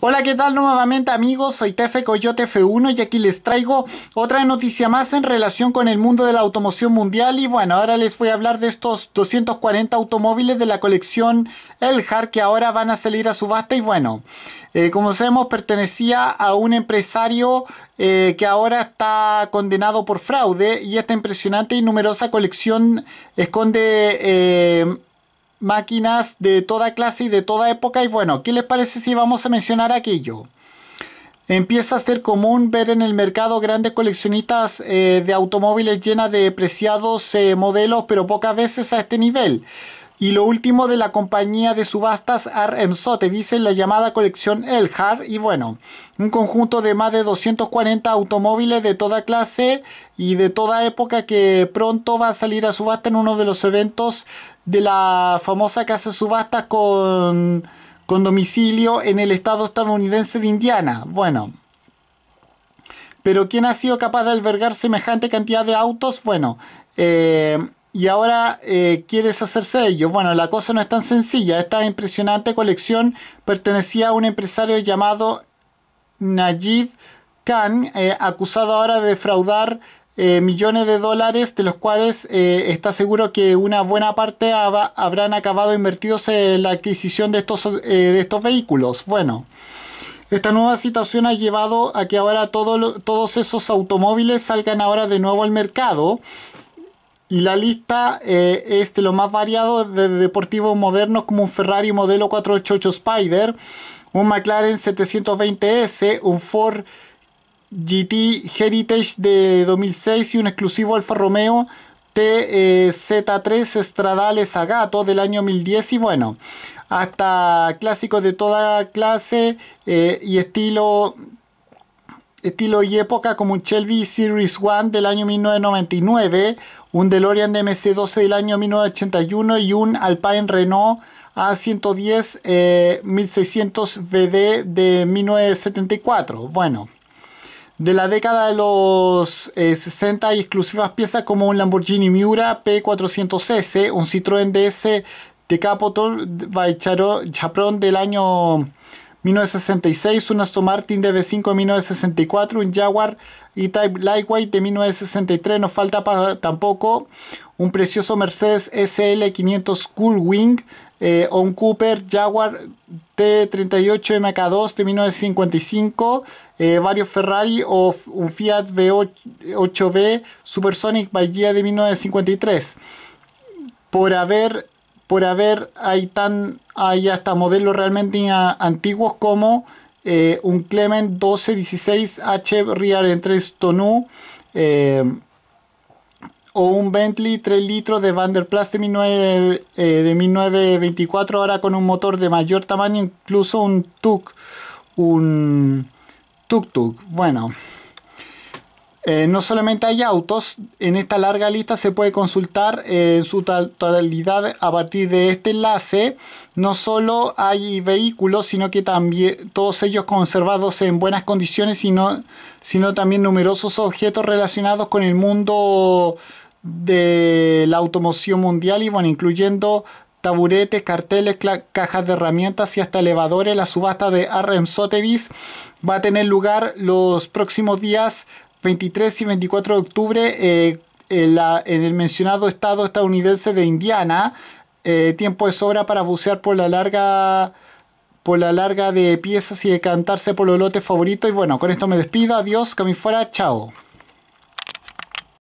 Hola, ¿qué tal nuevamente amigos? Soy Tefe Coyote F1 y aquí les traigo otra noticia más en relación con el mundo de la automoción mundial y bueno, ahora les voy a hablar de estos 240 automóviles de la colección Elhar que ahora van a salir a subasta y bueno, eh, como sabemos pertenecía a un empresario eh, que ahora está condenado por fraude y esta impresionante y numerosa colección esconde... Eh, máquinas de toda clase y de toda época. Y bueno, ¿qué les parece si vamos a mencionar aquello? Empieza a ser común ver en el mercado grandes coleccionistas eh, de automóviles llenas de preciados eh, modelos, pero pocas veces a este nivel. Y lo último de la compañía de subastas RMSO, te dice la llamada colección Elhar. Y bueno, un conjunto de más de 240 automóviles de toda clase y de toda época que pronto va a salir a subasta en uno de los eventos de la famosa casa de subastas con, domicilio en el estado estadounidense de Indiana. Bueno. Pero ¿quién ha sido capaz de albergar semejante cantidad de autos? Bueno, eh, y ahora eh, quieres hacerse de ellos. Bueno, la cosa no es tan sencilla. Esta impresionante colección pertenecía a un empresario llamado Najib Khan, eh, acusado ahora de defraudar eh, millones de dólares, de los cuales eh, está seguro que una buena parte habrán acabado invertidos en la adquisición de estos, eh, de estos vehículos. Bueno. Esta nueva situación ha llevado a que ahora todos esos automóviles salgan ahora de nuevo al mercado y la lista es de lo más variado de deportivos modernos como un Ferrari modelo 488 Spider, un McLaren 720S, un Ford GT Heritage de 2006 y un exclusivo Alfa Romeo TZ3 eh, Stradale Agato del año 2010 y bueno, hasta clásicos de toda clase eh, y estilo estilo y época como un Shelby Series 1 del año 1999, un DeLorean dmc MC12 del año 1981 y un Alpine Renault A110 1600 VD de 1974. Bueno, de la década de los 60 eh, y exclusivas piezas como un Lamborghini Miura P400S, un Citroën DS de Capotol by Chapron del año 1966, un Aston Martin DB5 de 1964, un Jaguar E-Type Lightweight de 1963, no falta tampoco un precioso Mercedes SL500 Coolwing un eh, Cooper, Jaguar T38 MK2 de 1955, varios Ferrari o un Fiat V8B eh, Supersonic Bahía de 1953. Por haber, por haber hay, tan, hay hasta modelos realmente antiguos como eh, un Clement 1216H Real en 3 Tonu o un Bentley 3 litros de Vanderplast de, eh, de 1924, ahora con un motor de mayor tamaño, incluso un tuk, un tuk tuk. Bueno, eh, no solamente hay autos, en esta larga lista se puede consultar eh, en su totalidad a partir de este enlace. No solo hay vehículos, sino que también todos ellos conservados en buenas condiciones, sino, sino también numerosos objetos relacionados con el mundo de la automoción mundial y bueno, incluyendo taburetes, carteles, cajas de herramientas y hasta elevadores. La subasta de RM Sotheby's va a tener lugar los próximos días 23 y 24 de octubre eh, en, el mencionado estado estadounidense de Indiana. Eh, tiempo de sobra para bucear por la larga por la larga de piezas y cantarse por los lotes favoritos. Y bueno, con esto me despido. Adiós, que fuera. Chao.